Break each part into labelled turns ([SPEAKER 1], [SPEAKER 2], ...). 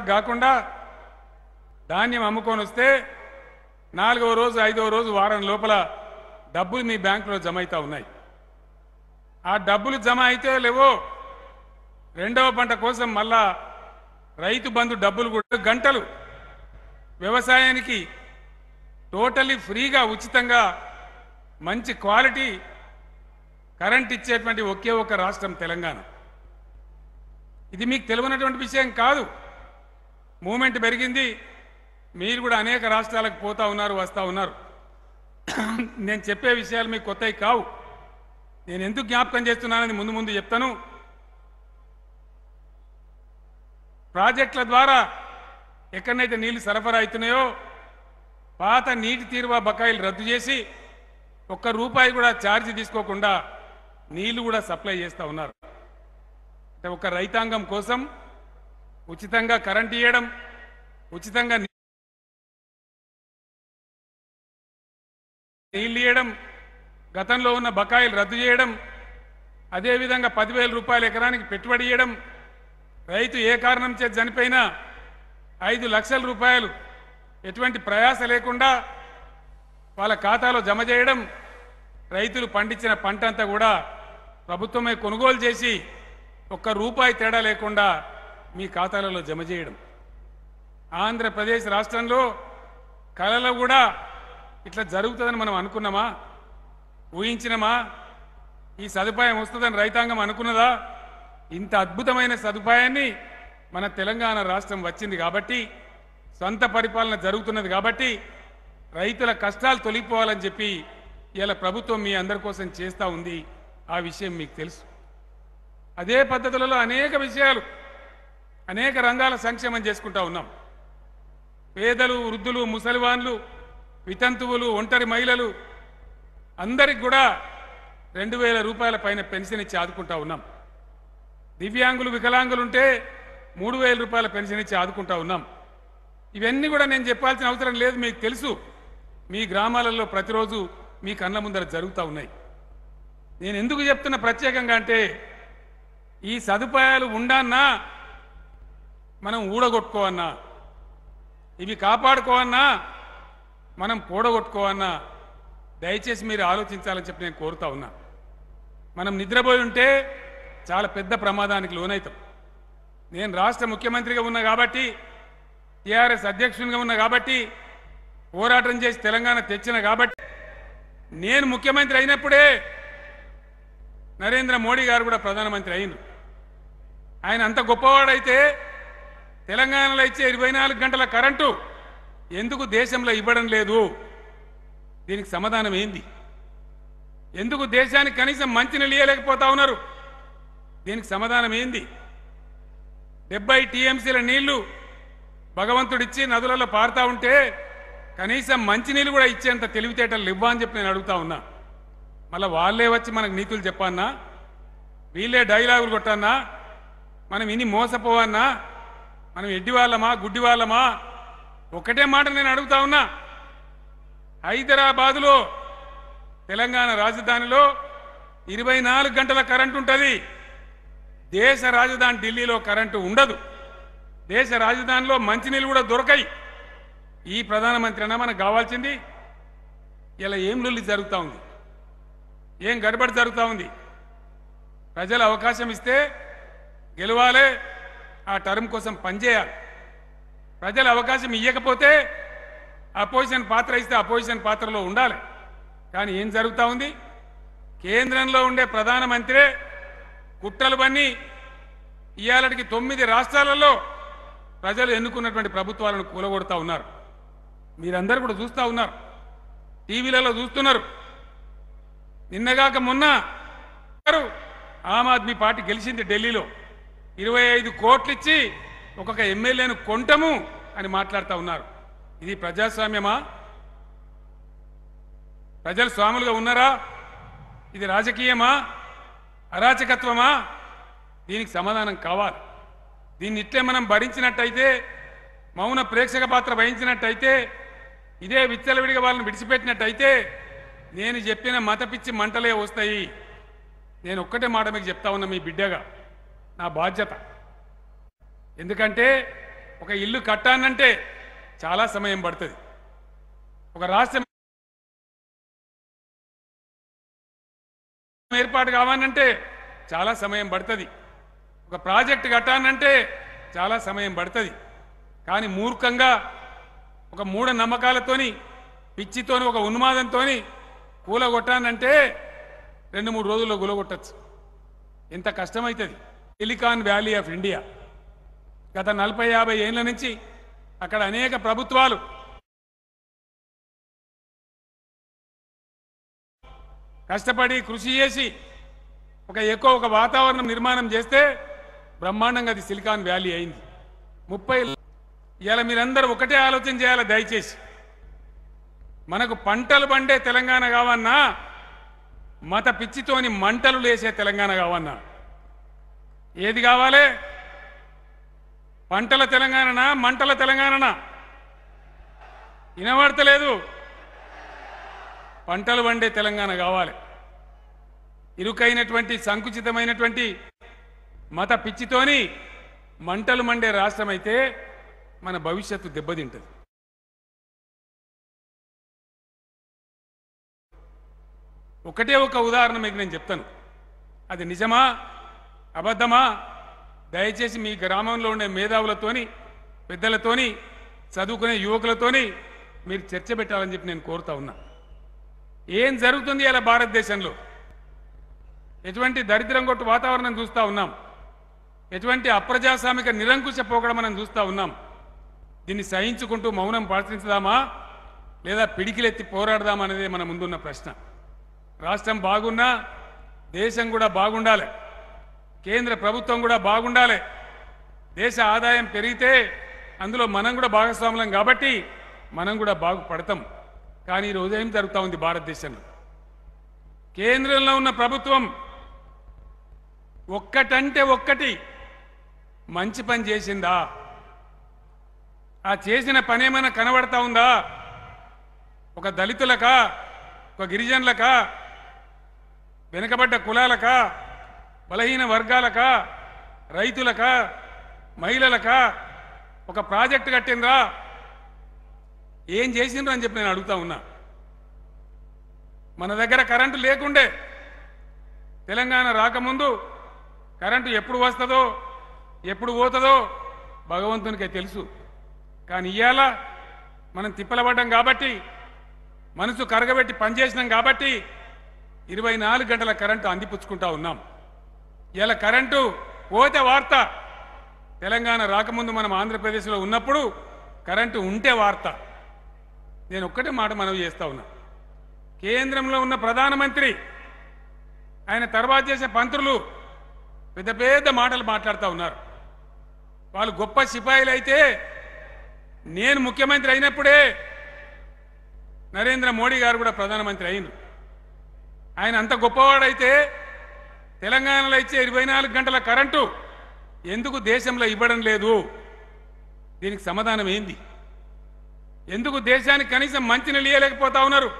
[SPEAKER 1] stock కాకుండా ధాన్యం అమ్ముకొని వస్తే నాలుగవ రోజు ఐదవ రోజు వారం లోపల డబ్బులు మీ బ్యాంకులో జమ అవుతా ఉన్నాయి ఆ డబ్బులు జమ అయితే లేవో రెండవ పంట కోసం మళ్ళా రైతు బంధు డబ్బులు కూడా గంటలు వ్యవసాయానికి టోటలీ ఫ్రీగా ఉచితంగా మంచి క్వాలిటీ కరెంట్ ఇచ్చేటువంటి ఒకే ఒక రాష్ట్రం తెలంగాణ ఇది మీకు తెలియనటువంటి విషయం కాదు మూమెంట్ పెరిగింది మీరు కూడా అనేక రాష్ట్రాలకు పోతా ఉన్నారు వస్తూ ఉన్నారు నేను చెప్పే విషయాలు మీకు కొత్తవి కావు నేను ఎందుకు జ్ఞాపకం చేస్తున్నానని ముందు ముందు చెప్తాను ప్రాజెక్టుల ద్వారా ఎక్కడనైతే నీళ్లు సరఫరా అవుతున్నాయో పాత నీటి తీరువ బకాయిలు రద్దు చేసి ఒక్క రూపాయి కూడా ఛార్జ్ తీసుకోకుండా నీళ్లు కూడా సప్లై చేస్తూ ఉన్నారు అంటే ఒక రైతాంగం కోసం ఉచితంగా కరెంట్ ఇవ్వడం ఉచితంగా నీళ్ళు ఇవ్వడం గతంలో ఉన్న బకాయిలు రద్దు చేయడం అదేవిధంగా పదివేల రూపాయల ఎకరానికి పెట్టుబడి ఇవ్వడం రైతు ఏ కారణం చేత చనిపోయినా ఐదు లక్షల రూపాయలు ఎటువంటి ప్రయాస లేకుండా వాళ్ళ ఖాతాలో జమ చేయడం రైతులు పండించిన పంట అంతా కూడా ప్రభుత్వమే కొనుగోలు చేసి ఒక్క రూపాయి తేడా లేకుండా మీ ఖాతాలలో జమ చేయడం ఆంధ్రప్రదేశ్ రాష్ట్రంలో కళలో కూడా ఇట్లా జరుగుతుందని మనం అనుకున్నామా ఊహించినమా ఈ సదుపాయం వస్తుందని రైతాంగం అనుకున్నదా ఇంత అద్భుతమైన సదుపాయాన్ని మన తెలంగాణ రాష్ట్రం వచ్చింది కాబట్టి సొంత పరిపాలన జరుగుతున్నది కాబట్టి రైతుల కష్టాలు తొలిపోవాలని చెప్పి ఇలా ప్రభుత్వం మీ అందరి కోసం చేస్తూ ఉంది ఆ విషయం మీకు తెలుసు అదే పద్ధతులలో అనేక విషయాలు అనేక రంగాల సంక్షేమం చేసుకుంటా ఉన్నాం పేదలు వృద్ధులు ముసలివాన్లు వితంతువులు ఒంటరి మహిళలు అందరికి కూడా రెండు వేల రూపాయల పైన పెన్షన్ ఇచ్చి ఆదుకుంటా ఉన్నాం దివ్యాంగులు వికలాంగులు ఉంటే మూడు వేల రూపాయల పెన్షన్ ఇచ్చి ఆదుకుంటా ఉన్నాం ఇవన్నీ కూడా నేను చెప్పాల్సిన అవసరం లేదు మీకు తెలుసు మీ గ్రామాలలో ప్రతిరోజు మీ కన్న ముందర జరుగుతూ ఉన్నాయి నేను ఎందుకు చెప్తున్న ప్రత్యేకంగా అంటే ఈ సదుపాయాలు ఉండాన్నా మనం ఊడగొట్టుకోవన్నా ఇవి కాపాడుకోవన్నా మనం పూడగొట్టుకోవన్నా దయచేసి మీరు ఆలోచించాలని చెప్పి నేను కోరుతా ఉన్నా మనం నిద్రపోయి ఉంటే చాలా పెద్ద ప్రమాదానికి లోనవుతాం నేను రాష్ట్ర ముఖ్యమంత్రిగా ఉన్నా కాబట్టి టీఆర్ఎస్ అధ్యక్షునిగా ఉన్నా కాబట్టి పోరాటం చేసి తెలంగాణ తెచ్చిన కాబట్టి నేను ముఖ్యమంత్రి అయినప్పుడే నరేంద్ర మోడీ గారు కూడా ప్రధానమంత్రి అయిన ఆయన అంత గొప్పవాడైతే తెలంగాణలో ఇచ్చే ఇరవై గంటల కరెంటు ఎందుకు దేశంలో ఇవ్వడం లేదు దీనికి సమాధానం ఏంది ఎందుకు దేశానికి కనీసం మంచినీళ్ళు ఇవ్వలేకపోతా ఉన్నారు దీనికి సమాధానం ఏంది డెబ్బై టీఎంసీల నీళ్లు భగవంతుడిచ్చి నదులలో పారుతా ఉంటే కనీసం మంచినీళ్ళు కూడా ఇచ్చేంత తెలివితేటలు ఇవ్వా అని చెప్పి నేను అడుగుతా ఉన్నా మళ్ళీ వాళ్ళే వచ్చి మనకు నీతులు చెప్పన్నా వీళ్ళే డైలాగులు కొట్టన్నా మనం ఇన్ని మోసపోవన్నా మనం ఎడ్డి వాళ్ళమా గుడ్డి వాళ్ళమా ఒకటే మాట నేను అడుగుతా ఉన్నా హైదరాబాదులో తెలంగాణ రాజధానిలో ఇరవై నాలుగు గంటల కరెంటు ఉంటుంది దేశ రాజధాని ఢిల్లీలో కరెంటు ఉండదు దేశ రాజధానిలో మంచినీళ్ళు కూడా దొరకాయి ఈ ప్రధానమంత్రి అన్న మనకు కావాల్సింది ఇలా ఏం లుల్లి జరుగుతూ ఉంది ఏం గడబడి జరుగుతూ ఉంది ప్రజలు అవకాశం ఇస్తే గెలవాలి ఆ టర్మ్ కోసం పనిచేయాలి ప్రజలు అవకాశం ఇవ్వకపోతే అపోజిషన్ పాత్ర ఇస్తే అపోజిషన్ పాత్రలో ఉండాలి కానీ ఏం జరుగుతూ ఉంది కేంద్రంలో ఉండే ప్రధానమంత్రే కుట్రలు పని ఇవాళకి తొమ్మిది రాష్ట్రాలలో ప్రజలు ఎన్నుకున్నటువంటి ప్రభుత్వాలను కూలగొడుతూ ఉన్నారు మీరందరూ కూడా చూస్తూ ఉన్నారు టీవీలలో చూస్తున్నారు నిన్నగాక మొన్న ఆమ్ ఆద్మీ పార్టీ గెలిచింది ఢిల్లీలో ఇరవై ఐదు కోట్లు ఇచ్చి ఒక్కొక్క ఎమ్మెల్యేను కొంటము అని మాట్లాడుతూ ఉన్నారు ఇది ప్రజాస్వామ్యమా ప్రజలు స్వాములుగా ఉన్నారా ఇది రాజకీయమా అరాచకత్వమా దీనికి సమాధానం కావాలి దీన్ని ఇట్లే మనం భరించినట్టయితే మౌన ప్రేక్షక పాత్ర వహించినట్టయితే ఇదే విచ్చలవిడిగా వాళ్ళని విడిచిపెట్టినట్టయితే నేను చెప్పిన మత పిచ్చి మంటలే వస్తాయి నేను ఒక్కటే మాట మీకు చెప్తా ఉన్నా మీ బిడ్డగా నా బాధ్యత ఎందుకంటే ఒక ఇల్లు కట్టానంటే చాలా సమయం పడుతుంది ఒక రాష్ట్రం ఏర్పాటు కావాలంటే చాలా సమయం పడుతుంది ఒక ప్రాజెక్ట్ కట్టానంటే చాలా సమయం పడుతుంది కానీ మూర్ఖంగా ఒక మూఢ నమ్మకాలతోని పిచ్చితోని ఒక ఉన్మాదంతో కూలగొట్టానంటే రెండు మూడు రోజుల్లో కూలగొట్టచ్చు ఎంత కష్టమవుతుంది సిలికాన్ వ్యాలీ ఆఫ్ ఇండియా గత నలభై యాభై ఏళ్ళ నుంచి అక్కడ అనేక ప్రభుత్వాలు కష్టపడి కృషి చేసి ఒక ఎక్కువ ఒక వాతావరణం నిర్మాణం చేస్తే బ్రహ్మాండంగా అది సిలికాన్ వ్యాలీ అయింది ముప్పై ఇలా మీరందరూ ఒకటే ఆలోచన చేయాలి దయచేసి మనకు పంటలు పండే తెలంగాణ కావన్నా మత పిచ్చితోని మంటలు లేసే తెలంగాణ కావన్నా ఏది కావాలి పంటల తెలంగాణ మంటల తెలంగాణనా వినబడతలేదు పంటలు వండే తెలంగాణ కావాలి ఇరుకైనటువంటి సంకుచితమైనటువంటి మత పిచ్చితోని మంటలు మండే రాష్ట్రం అయితే మన భవిష్యత్తు దెబ్బతింటుంది ఒకటే ఒక ఉదాహరణ మీకు నేను చెప్తాను అది నిజమా అబద్ధమా దయచేసి మీ గ్రామంలో ఉండే మేధావులతోని పెద్దలతోని చదువుకునే యువకులతోని మీరు చర్చ పెట్టాలని చెప్పి నేను కోరుతా ఉన్నా ఏం జరుగుతుంది అలా భారతదేశంలో ఎటువంటి దరిద్రం కొట్టు వాతావరణం చూస్తూ ఉన్నాం ఎటువంటి అప్రజాస్వామిక నిరంకుశ పోకడం మనం చూస్తూ ఉన్నాం దీన్ని సహించుకుంటూ మౌనం పాటించదామా లేదా పిడికిలెత్తి పోరాడదామా అనేది మన ముందున్న ప్రశ్న రాష్ట్రం బాగున్నా దేశం కూడా బాగుండాలి కేంద్ర ప్రభుత్వం కూడా బాగుండాలి దేశ ఆదాయం పెరిగితే అందులో మనం కూడా భాగస్వాములం కాబట్టి మనం కూడా బాగుపడతాం కానీ ఈరోజు ఏం జరుగుతూ ఉంది భారతదేశంలో కేంద్రంలో ఉన్న ప్రభుత్వం ఒక్కటంటే ఒక్కటి మంచి పని చేసిందా ఆ చేసిన పని ఏమైనా కనబడతా ఉందా ఒక దళితులకా ఒక గిరిజనులకా వెనుకబడ్డ కులాలకా బలహీన వర్గాలక రైతులక మహిళలక ఒక ప్రాజెక్టు కట్టిండ్రా ఏం చేసిండ్రు అని చెప్పి నేను అడుగుతా ఉన్నా మన దగ్గర కరెంటు లేకుండే తెలంగాణ రాకముందు కరెంటు ఎప్పుడు వస్తుందో ఎప్పుడు పోతుందో భగవంతునికి తెలుసు కానీ ఇవాళ మనం తిప్పలబడ్డం కాబట్టి మనసు కరగబెట్టి పనిచేసినాం కాబట్టి ఇరవై నాలుగు గంటల కరెంటు అందిపుచ్చుకుంటా ఉన్నాం ఇలా కరెంటు పోతే వార్త తెలంగాణ రాకముందు మనం ఆంధ్రప్రదేశ్లో ఉన్నప్పుడు కరెంటు ఉంటే వార్త నేను ఒక్కటే మాట మనవి చేస్తా ఉన్నా కేంద్రంలో ఉన్న ప్రధానమంత్రి ఆయన తర్వాత చేసే మంత్రులు పెద్ద పెద్ద మాటలు మాట్లాడుతూ ఉన్నారు వాళ్ళు గొప్ప సిపాయిలు అయితే నేను ముఖ్యమంత్రి అయినప్పుడే నరేంద్ర మోడీ గారు కూడా ప్రధానమంత్రి అయిన ఆయన అంత గొప్పవాడైతే తెలంగాణలో ఇచ్చే ఇరవై నాలుగు గంటల కరెంటు ఎందుకు దేశంలో ఇవ్వడం లేదు దీనికి సమాధానం ఏంది ఎందుకు దేశానికి కనీసం మంచిని నిలియలేకపోతా ఉన్నారు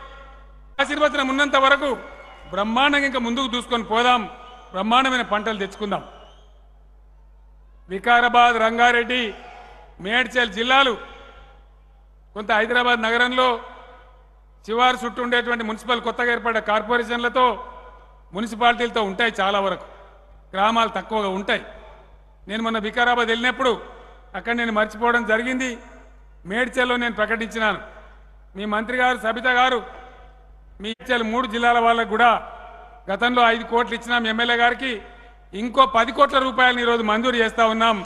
[SPEAKER 1] ఆశీర్వచనం ఉన్నంత వరకు బ్రహ్మాండంగా ఇంకా ముందుకు దూసుకొని పోదాం బ్రహ్మాండమైన పంటలు తెచ్చుకుందాం వికారాబాద్ రంగారెడ్డి మేడ్చల్ జిల్లాలు కొంత హైదరాబాద్ నగరంలో శివారు చుట్టూ ఉండేటువంటి మున్సిపల్ కొత్తగా ఏర్పడ్డ కార్పొరేషన్లతో మున్సిపాలిటీలతో ఉంటాయి చాలా వరకు గ్రామాలు తక్కువగా ఉంటాయి నేను మొన్న వికారాబాద్ వెళ్ళినప్పుడు అక్కడ నేను మర్చిపోవడం జరిగింది మేడ్చల్లో నేను ప్రకటించినాను మీ మంత్రి గారు సబిత గారు మీ ఇచ్చారు మూడు జిల్లాల వాళ్ళకు కూడా గతంలో ఐదు కోట్లు ఇచ్చినాం ఎమ్మెల్యే గారికి ఇంకో పది కోట్ల రూపాయలను ఈరోజు మంజూరు చేస్తూ ఉన్నాం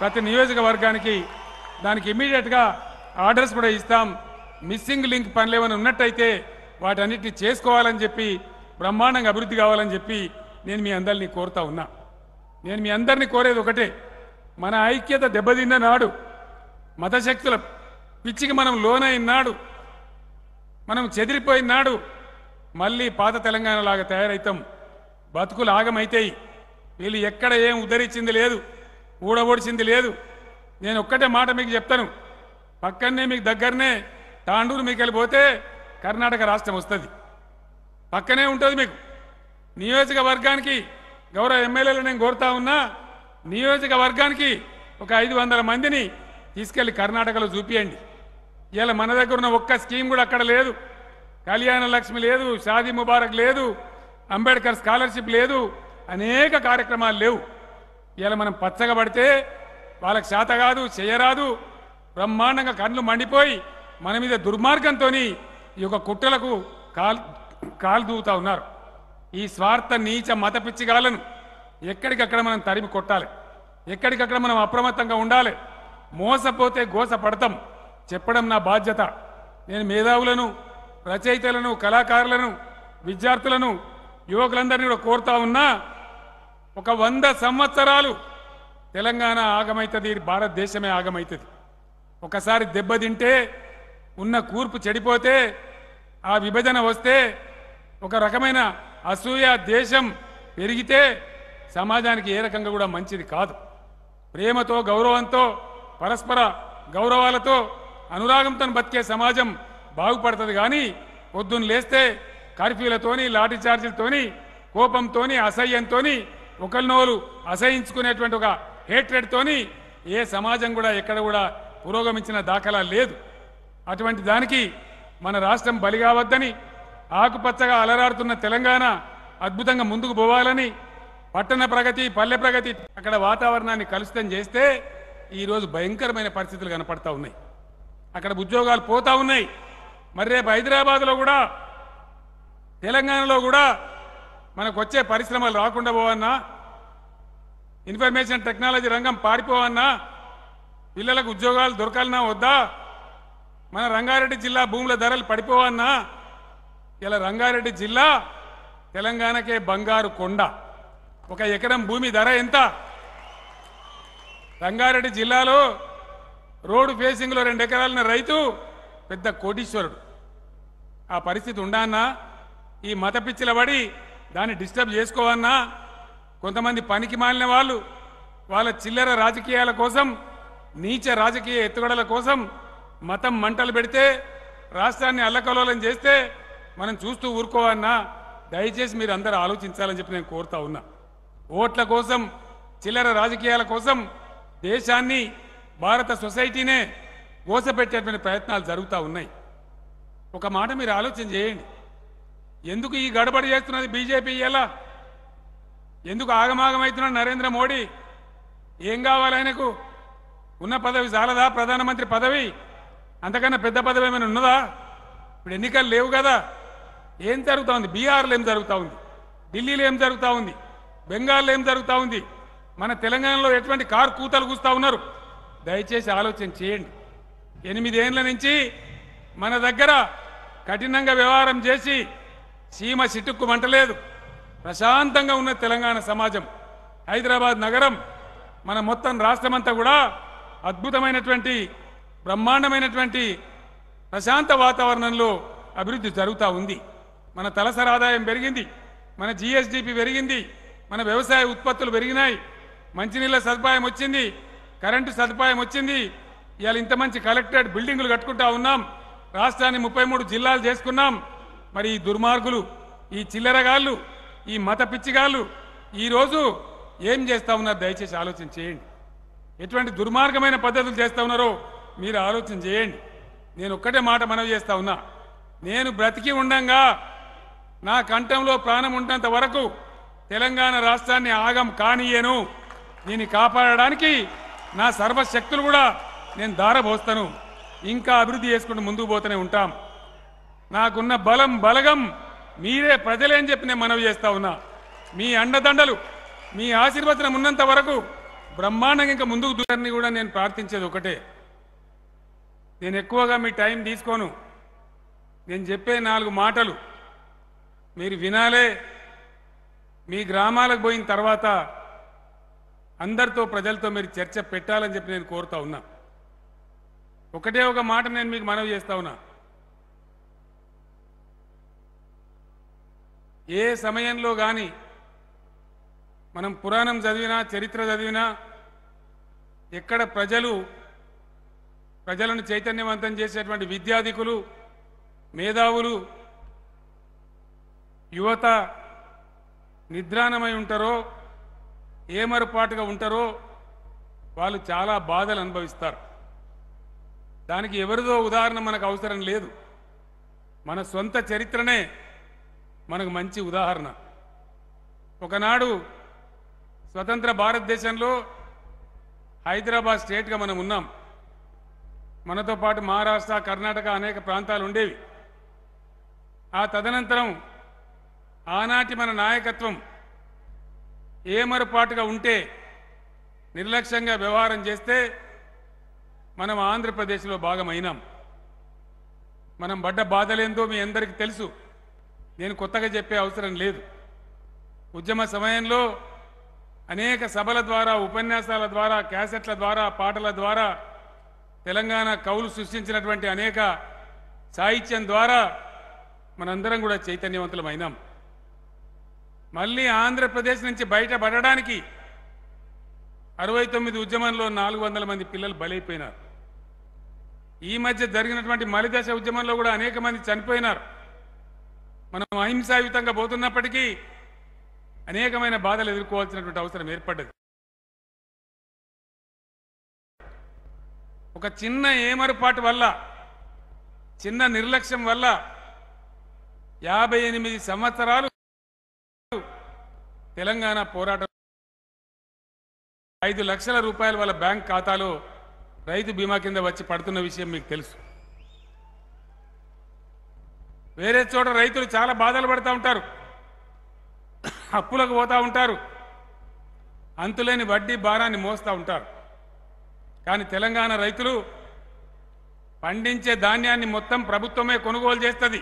[SPEAKER 1] ప్రతి నియోజకవర్గానికి దానికి ఇమీడియట్గా ఆర్డర్స్ కూడా ఇస్తాం మిస్సింగ్ లింక్ పనులు ఏమైనా ఉన్నట్టయితే వాటన్నిటిని చేసుకోవాలని చెప్పి బ్రహ్మాండంగా అభివృద్ధి కావాలని చెప్పి నేను మీ అందరినీ కోరుతా ఉన్నా నేను మీ అందరినీ కోరేది ఒకటే మన ఐక్యత దెబ్బతిన్న నాడు మతశక్తుల పిచ్చికి మనం లోనైనాడు మనం చెదిరిపోయినాడు మళ్ళీ పాత తెలంగాణలాగా తయారవుతాం బతుకులు ఆగమైతాయి వీళ్ళు ఎక్కడ ఏం ఉద్ధరించింది లేదు ఊడబోడిచింది లేదు నేను ఒక్కటే మాట మీకు చెప్తాను పక్కనే మీకు దగ్గరనే తాండూరు మీకు వెళ్ళిపోతే కర్ణాటక రాష్ట్రం వస్తుంది పక్కనే ఉంటుంది మీకు నియోజకవర్గానికి గౌరవ ఎమ్మెల్యేలు నేను కోరుతా ఉన్నా నియోజకవర్గానికి ఒక ఐదు వందల మందిని తీసుకెళ్లి కర్ణాటకలో చూపియండి ఇలా మన దగ్గర ఉన్న ఒక్క స్కీమ్ కూడా అక్కడ లేదు కళ్యాణ లక్ష్మి లేదు షాదీ ముబారక్ లేదు అంబేద్కర్ స్కాలర్షిప్ లేదు అనేక కార్యక్రమాలు లేవు ఇలా మనం పచ్చగా పడితే వాళ్ళకి శాత కాదు చేయరాదు బ్రహ్మాండంగా కళ్ళు మండిపోయి మన మీద దుర్మార్గంతో ఈ యొక్క కుట్రలకు కాల్ కాలు దూవుతా ఉన్నారు ఈ స్వార్థ నీచ మత పిచ్చిగాలను ఎక్కడికక్కడ మనం తరిమి కొట్టాలి ఎక్కడికక్కడ మనం అప్రమత్తంగా ఉండాలి మోసపోతే గోసపడతాం చెప్పడం నా బాధ్యత నేను మేధావులను రచయితలను కళాకారులను విద్యార్థులను యువకులందరినీ కూడా కోరుతా ఉన్నా ఒక వంద సంవత్సరాలు తెలంగాణ ఆగమవుతుంది భారతదేశమే ఆగమవుతుంది ఒకసారి దెబ్బతింటే ఉన్న కూర్పు చెడిపోతే ఆ విభజన వస్తే ఒక రకమైన అసూయ దేశం పెరిగితే సమాజానికి ఏ రకంగా కూడా మంచిది కాదు ప్రేమతో గౌరవంతో పరస్పర గౌరవాలతో అనురాగంతో బతికే సమాజం బాగుపడుతుంది కానీ పొద్దున్న లేస్తే కర్ఫ్యూలతోని లాఠీ చార్జీలతోని కోపంతో అసహ్యంతో ఒకరినోరు అసహించుకునేటువంటి ఒక హేట్రెడ్తోని ఏ సమాజం కూడా ఎక్కడ కూడా పురోగమించిన దాఖలా లేదు అటువంటి దానికి మన రాష్ట్రం బలిగావద్దని ఆకుపచ్చగా అలరాడుతున్న తెలంగాణ అద్భుతంగా ముందుకు పోవాలని పట్టణ ప్రగతి పల్లె ప్రగతి అక్కడ వాతావరణాన్ని కలుషితం చేస్తే ఈరోజు భయంకరమైన పరిస్థితులు కనపడతా ఉన్నాయి అక్కడ ఉద్యోగాలు పోతా ఉన్నాయి మరి రేపు హైదరాబాద్లో కూడా తెలంగాణలో కూడా మనకు వచ్చే పరిశ్రమలు రాకుండా పోవన్నా ఇన్ఫర్మేషన్ టెక్నాలజీ రంగం పాడిపోవన్నా పిల్లలకు ఉద్యోగాలు దొరకాలన్నా వద్దా మన రంగారెడ్డి జిల్లా భూముల ధరలు పడిపోవన్నా ఇలా రంగారెడ్డి జిల్లా తెలంగాణకే బంగారు కొండ ఒక ఎకరం భూమి ధర ఎంత రంగారెడ్డి జిల్లాలో రోడ్డు ఫేసింగ్లో రెండు ఎకరాలని రైతు పెద్ద కోటీశ్వరుడు ఆ పరిస్థితి ఉండాన్నా ఈ మత పిచ్చిలబడి దాన్ని డిస్టర్బ్ చేసుకోవన్నా కొంతమంది పనికి మాలిన వాళ్ళు వాళ్ళ చిల్లర రాజకీయాల కోసం నీచ రాజకీయ ఎత్తుగడల కోసం మతం మంటలు పెడితే రాష్ట్రాన్ని అల్లకలోలం చేస్తే మనం చూస్తూ ఊరుకోవన్నా దయచేసి మీరు అందరూ ఆలోచించాలని చెప్పి నేను కోరుతా ఉన్నా ఓట్ల కోసం చిల్లర రాజకీయాల కోసం దేశాన్ని భారత సొసైటీనే గోసపెట్టేటువంటి ప్రయత్నాలు జరుగుతూ ఉన్నాయి ఒక మాట మీరు ఆలోచన చేయండి ఎందుకు ఈ గడబడి చేస్తున్నది బీజేపీ ఎలా ఎందుకు ఆగమాగమవుతున్నాడు నరేంద్ర మోడీ ఏం కావాలి ఆయనకు ఉన్న పదవి చాలదా ప్రధానమంత్రి పదవి అంతకన్నా పెద్ద పదవి ఏమైనా ఉన్నదా ఇప్పుడు ఎన్నికలు లేవు కదా ఏం జరుగుతూ ఉంది బీహార్లో ఏం జరుగుతూ ఉంది ఢిల్లీలో ఏం జరుగుతూ ఉంది బెంగాల్లో ఏం జరుగుతూ ఉంది మన తెలంగాణలో ఎటువంటి కారు కూతలు కూస్తూ ఉన్నారు దయచేసి ఆలోచన చేయండి ఎనిమిదేండ్ల నుంచి మన దగ్గర కఠినంగా వ్యవహారం చేసి సీమ సిటుక్కు మంటలేదు ప్రశాంతంగా ఉన్న తెలంగాణ సమాజం హైదరాబాద్ నగరం మన మొత్తం రాష్ట్రమంతా కూడా అద్భుతమైనటువంటి బ్రహ్మాండమైనటువంటి ప్రశాంత వాతావరణంలో అభివృద్ధి జరుగుతూ ఉంది మన తలసరి ఆదాయం పెరిగింది మన జిఎస్డిపి పెరిగింది మన వ్యవసాయ ఉత్పత్తులు పెరిగినాయి మంచినీళ్ళ సదుపాయం వచ్చింది కరెంటు సదుపాయం వచ్చింది ఇవాళ ఇంత మంచి కలెక్టరేట్ బిల్డింగులు కట్టుకుంటా ఉన్నాం రాష్ట్రాన్ని ముప్పై మూడు జిల్లాలు చేసుకున్నాం మరి ఈ దుర్మార్గులు ఈ చిల్లరగాళ్ళు ఈ మత పిచ్చిగాళ్ళు ఈరోజు ఏం చేస్తూ ఉన్నారు దయచేసి ఆలోచన చేయండి ఎటువంటి దుర్మార్గమైన పద్ధతులు చేస్తూ ఉన్నారో మీరు ఆలోచన చేయండి నేను ఒక్కటే మాట మనవి చేస్తా ఉన్నా నేను బ్రతికి ఉండంగా నా కంఠంలో ప్రాణం ఉన్నంత వరకు తెలంగాణ రాష్ట్రాన్ని ఆగం కానియను దీన్ని కాపాడడానికి నా సర్వశక్తులు కూడా నేను దారబోస్తాను ఇంకా అభివృద్ధి చేసుకుంటూ ముందుకు పోతూనే ఉంటాం నాకున్న బలం బలగం మీరే ప్రజలే అని చెప్పి నేను మనవి చేస్తా ఉన్నా మీ అండదండలు మీ ఆశీర్వచనం ఉన్నంత వరకు బ్రహ్మాండంగా ఇంకా ముందుకు దూరని కూడా నేను ప్రార్థించేది ఒకటే నేను ఎక్కువగా మీ టైం తీసుకోను నేను చెప్పే నాలుగు మాటలు మీరు వినాలే మీ గ్రామాలకు పోయిన తర్వాత అందరితో ప్రజలతో మీరు చర్చ పెట్టాలని చెప్పి నేను కోరుతా ఉన్నా ఒకటే ఒక మాట నేను మీకు మనవి చేస్తా ఉన్నా ఏ సమయంలో కానీ మనం పురాణం చదివినా చరిత్ర చదివినా ఎక్కడ ప్రజలు ప్రజలను చైతన్యవంతం చేసేటువంటి విద్యాధికులు మేధావులు యువత నిద్రానమై ఉంటారో ఏమరపాటుగా ఉంటారో వాళ్ళు చాలా బాధలు అనుభవిస్తారు దానికి ఎవరిదో ఉదాహరణ మనకు అవసరం లేదు మన సొంత చరిత్రనే మనకు మంచి ఉదాహరణ ఒకనాడు స్వతంత్ర భారతదేశంలో హైదరాబాద్ స్టేట్గా మనం ఉన్నాం మనతో పాటు మహారాష్ట్ర కర్ణాటక అనేక ప్రాంతాలు ఉండేవి ఆ తదనంతరం ఆనాటి మన నాయకత్వం ఏమరపాటుగా ఉంటే నిర్లక్ష్యంగా వ్యవహారం చేస్తే మనం ఆంధ్రప్రదేశ్లో భాగమైనాం మనం బడ్డ బాధలేందో మీ అందరికీ తెలుసు నేను కొత్తగా చెప్పే అవసరం లేదు ఉద్యమ సమయంలో అనేక సభల ద్వారా ఉపన్యాసాల ద్వారా క్యాసెట్ల ద్వారా పాటల ద్వారా తెలంగాణ కవులు సృష్టించినటువంటి అనేక సాహిత్యం ద్వారా మనందరం కూడా చైతన్యవంతులమైనాం మళ్ళీ ఆంధ్రప్రదేశ్ నుంచి బయటపడడానికి అరవై తొమ్మిది ఉద్యమంలో నాలుగు వందల మంది పిల్లలు బలైపోయినారు ఈ మధ్య జరిగినటువంటి మలిదశ ఉద్యమంలో కూడా అనేక మంది చనిపోయినారు మనం అహింసాయుతంగా పోతున్నప్పటికీ అనేకమైన బాధలు ఎదుర్కోవాల్సినటువంటి అవసరం ఏర్పడ్డది ఒక చిన్న ఏమరుపాటు వల్ల చిన్న నిర్లక్ష్యం వల్ల యాభై ఎనిమిది సంవత్సరాలు తెలంగాణ పోరాటం ఐదు లక్షల రూపాయల వాళ్ళ బ్యాంక్ ఖాతాలో రైతు బీమా కింద వచ్చి పడుతున్న విషయం మీకు తెలుసు వేరే చోట రైతులు చాలా బాధలు పడుతూ ఉంటారు అప్పులకు పోతూ ఉంటారు అంతులేని వడ్డీ భారాన్ని మోస్తూ ఉంటారు కానీ తెలంగాణ రైతులు పండించే ధాన్యాన్ని మొత్తం ప్రభుత్వమే కొనుగోలు చేస్తుంది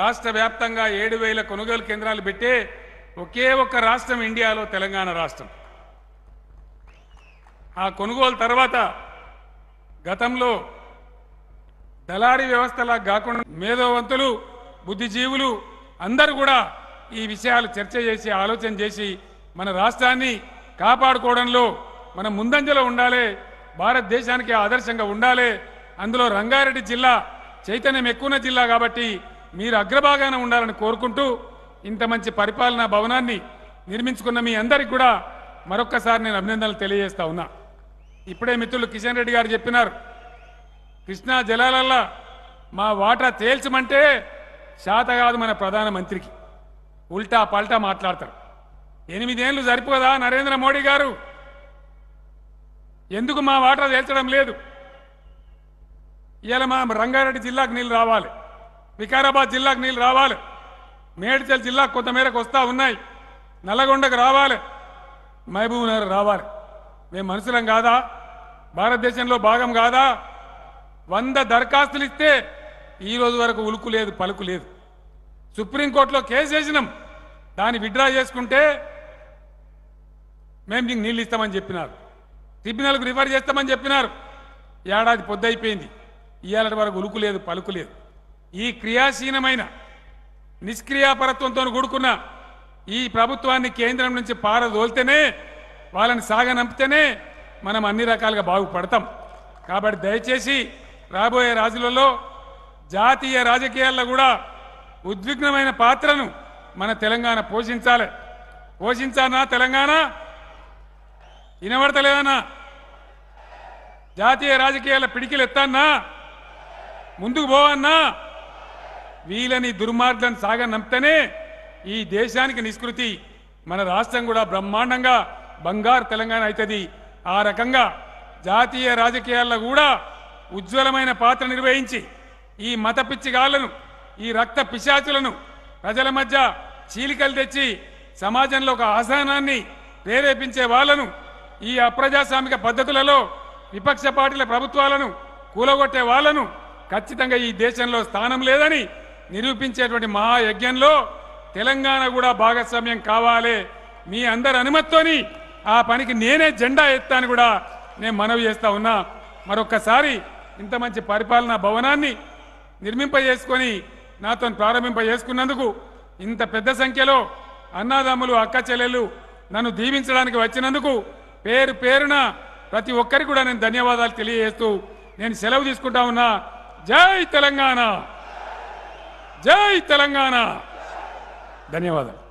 [SPEAKER 1] రాష్ట్ర వ్యాప్తంగా ఏడు వేల కొనుగోలు కేంద్రాలు పెట్టే ఒకే ఒక్క రాష్ట్రం ఇండియాలో తెలంగాణ రాష్ట్రం ఆ కొనుగోలు తర్వాత గతంలో దళారీ వ్యవస్థలా కాకుండా మేధోవంతులు బుద్ధిజీవులు అందరు కూడా ఈ విషయాలు చర్చ చేసి ఆలోచన చేసి మన రాష్ట్రాన్ని కాపాడుకోవడంలో మనం ముందంజలో ఉండాలి భారతదేశానికి ఆదర్శంగా ఉండాలి అందులో రంగారెడ్డి జిల్లా చైతన్యం ఎక్కువ జిల్లా కాబట్టి మీరు అగ్రభాగాన ఉండాలని కోరుకుంటూ ఇంత మంచి పరిపాలనా భవనాన్ని నిర్మించుకున్న మీ అందరికి కూడా మరొక్కసారి నేను అభినందనలు తెలియజేస్తా ఉన్నా ఇప్పుడే మిత్రులు కిషన్ రెడ్డి గారు చెప్పినారు కృష్ణా జలాలల్లా మా వాటా తేల్చమంటే శాత కాదు మన ప్రధానమంత్రికి ఉల్టా పల్టా మాట్లాడతారు ఎనిమిదేళ్ళు సరిపోదా నరేంద్ర మోడీ గారు ఎందుకు మా వాటా తేల్చడం లేదు ఇలా మా రంగారెడ్డి జిల్లాకు నీళ్ళు రావాలి వికారాబాద్ జిల్లాకు నీళ్ళు రావాలి మేడ్చల్ జిల్లా కొంతమేరకు వస్తా ఉన్నాయి నల్లగొండకు రావాలి మహబూబ్ నగర్ రావాలి మేము మనుషులం కాదా భారతదేశంలో భాగం కాదా వంద దరఖాస్తులు ఇస్తే ఈ రోజు వరకు ఉలుకు లేదు పలుకు లేదు సుప్రీంకోర్టులో కేసు వేసినాం దాన్ని విడ్డ్రా చేసుకుంటే మేము దీనికి నీళ్ళు ఇస్తామని చెప్పినారు ట్రిబ్యునల్కు రిఫర్ చేస్తామని చెప్పినారు ఏడాది పొద్దు అయిపోయింది ఇవాళ వరకు ఉలుకు లేదు పలుకు లేదు ఈ క్రియాశీలమైన నిష్క్రియాపరత్వంతో కూడుకున్న ఈ ప్రభుత్వాన్ని కేంద్రం నుంచి పారదోల్తేనే వాళ్ళని సాగనంపితేనే మనం అన్ని రకాలుగా బాగుపడతాం కాబట్టి దయచేసి రాబోయే రాజులలో జాతీయ రాజకీయాల్లో కూడా ఉద్విగ్నమైన పాత్రను మన తెలంగాణ పోషించాలి పోషించానా తెలంగాణ వినబడతలేదన్నా జాతీయ రాజకీయాల పిడికిలు ఎత్తానా ముందుకు పోవన్నా వీళ్ళని దుర్మార్గం సాగ ఈ దేశానికి నిష్కృతి మన రాష్ట్రం కూడా బ్రహ్మాండంగా బంగారు తెలంగాణ అవుతుంది ఆ రకంగా జాతీయ రాజకీయాల్లో కూడా ఉజ్వలమైన పాత్ర నిర్వహించి ఈ మత పిచ్చిగాళ్లను ఈ రక్త పిశాచులను ప్రజల మధ్య చీలికలు తెచ్చి సమాజంలో ఒక ఆసనాన్ని ప్రేరేపించే వాళ్ళను ఈ అప్రజాస్వామిక పద్ధతులలో విపక్ష పార్టీల ప్రభుత్వాలను కూలగొట్టే వాళ్ళను ఖచ్చితంగా ఈ దేశంలో స్థానం లేదని నిరూపించేటువంటి మహాయజ్ఞంలో తెలంగాణ కూడా భాగస్వామ్యం కావాలి మీ అందరి అనుమతితోని ఆ పనికి నేనే జెండా ఎత్తాను కూడా నేను మనవి చేస్తా ఉన్నా మరొక్కసారి ఇంత మంచి పరిపాలనా భవనాన్ని నిర్మింపజేసుకొని నాతో ప్రారంభింపజేసుకున్నందుకు ఇంత పెద్ద సంఖ్యలో అన్నదమ్ములు అక్క చెల్లెలు నన్ను దీవించడానికి వచ్చినందుకు పేరు పేరున ప్రతి ఒక్కరికి కూడా నేను ధన్యవాదాలు తెలియజేస్తూ నేను సెలవు తీసుకుంటా ఉన్నా జై తెలంగాణ జై తెలంగాణ ధన్యవాదాలు